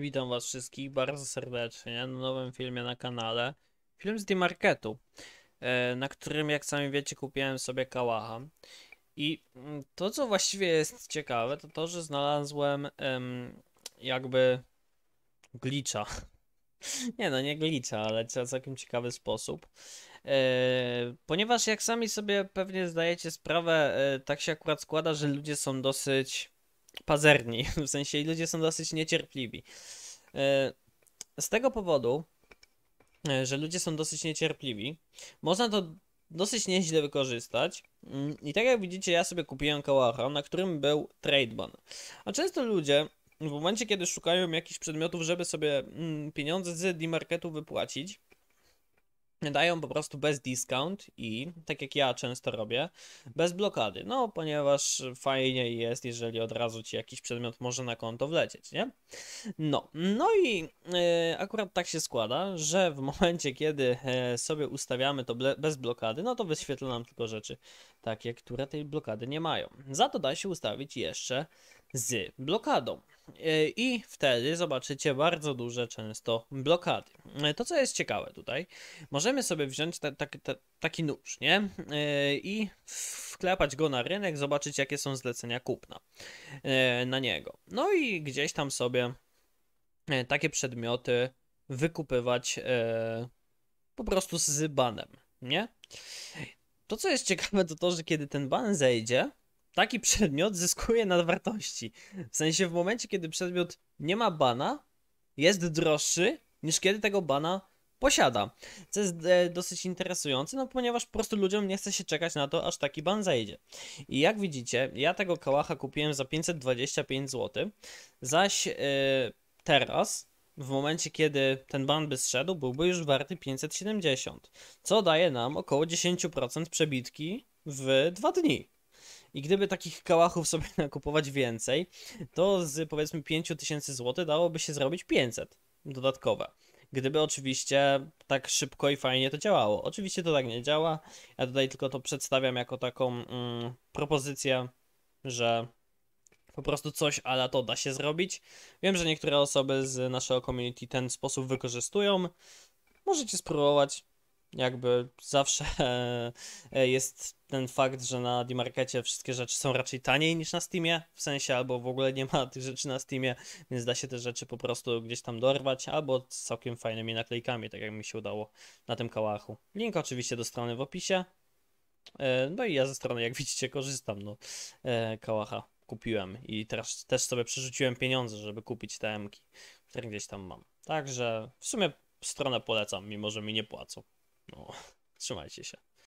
Witam Was wszystkich bardzo serdecznie na nowym filmie na kanale. Film z D-Marketu, e, na którym, jak sami wiecie, kupiłem sobie kałacha. I mm, to, co właściwie jest ciekawe, to to, że znalazłem jakby glicza. Nie no, nie glicza, ale w całkiem ciekawy sposób. E, ponieważ, jak sami sobie pewnie zdajecie sprawę, e, tak się akurat składa, że ludzie są dosyć pazerni, w sensie i ludzie są dosyć niecierpliwi. E, z tego powodu, e, że ludzie są dosyć niecierpliwi, można to dosyć nieźle wykorzystać. Mm, I tak jak widzicie, ja sobie kupiłem kołacha, na którym był tradebon. A często ludzie w momencie, kiedy szukają jakichś przedmiotów, żeby sobie mm, pieniądze z D-marketu wypłacić, dają po prostu bez discount i, tak jak ja często robię, bez blokady. No, ponieważ fajniej jest, jeżeli od razu ci jakiś przedmiot może na konto wlecieć, nie? No, no i e, akurat tak się składa, że w momencie, kiedy e, sobie ustawiamy to bez blokady, no to wyświetla nam tylko rzeczy takie, które tej blokady nie mają. Za to da się ustawić jeszcze z blokadą. E, i wtedy zobaczycie bardzo duże często blokady. E, to co jest ciekawe tutaj, możemy sobie wziąć ta, ta, ta, taki nóż, nie? E, I wklepać go na rynek, zobaczyć jakie są zlecenia kupna na niego. No i gdzieś tam sobie takie przedmioty wykupywać po prostu z banem, nie? To co jest ciekawe to to, że kiedy ten ban zejdzie, taki przedmiot zyskuje na wartości. W sensie w momencie, kiedy przedmiot nie ma bana, jest droższy niż kiedy tego bana posiada. Co jest e, dosyć interesujące, no ponieważ po prostu ludziom nie chce się czekać na to, aż taki ban zajdzie. I jak widzicie, ja tego kałacha kupiłem za 525 zł, zaś e, teraz w momencie, kiedy ten ban by zszedł, byłby już warty 570, co daje nam około 10% przebitki w 2 dni. I gdyby takich kałachów sobie nakupować więcej, to z powiedzmy 5000 zł dałoby się zrobić 500 dodatkowe. Gdyby oczywiście tak szybko i fajnie to działało. Oczywiście to tak nie działa. Ja tutaj tylko to przedstawiam jako taką mm, propozycję, że po prostu coś ale to da się zrobić. Wiem, że niektóre osoby z naszego community ten sposób wykorzystują. Możecie spróbować jakby zawsze e, jest ten fakt, że na D-Markecie wszystkie rzeczy są raczej taniej niż na Steamie, w sensie albo w ogóle nie ma tych rzeczy na Steamie, więc da się te rzeczy po prostu gdzieś tam dorwać, albo z całkiem fajnymi naklejkami, tak jak mi się udało na tym kałachu. Link oczywiście do strony w opisie. E, no i ja ze strony, jak widzicie, korzystam, no, e, kałacha kupiłem i teraz też sobie przerzuciłem pieniądze, żeby kupić te emki, które gdzieś tam mam. Także w sumie stronę polecam, mimo że mi nie płacą. No, trzymajcie się.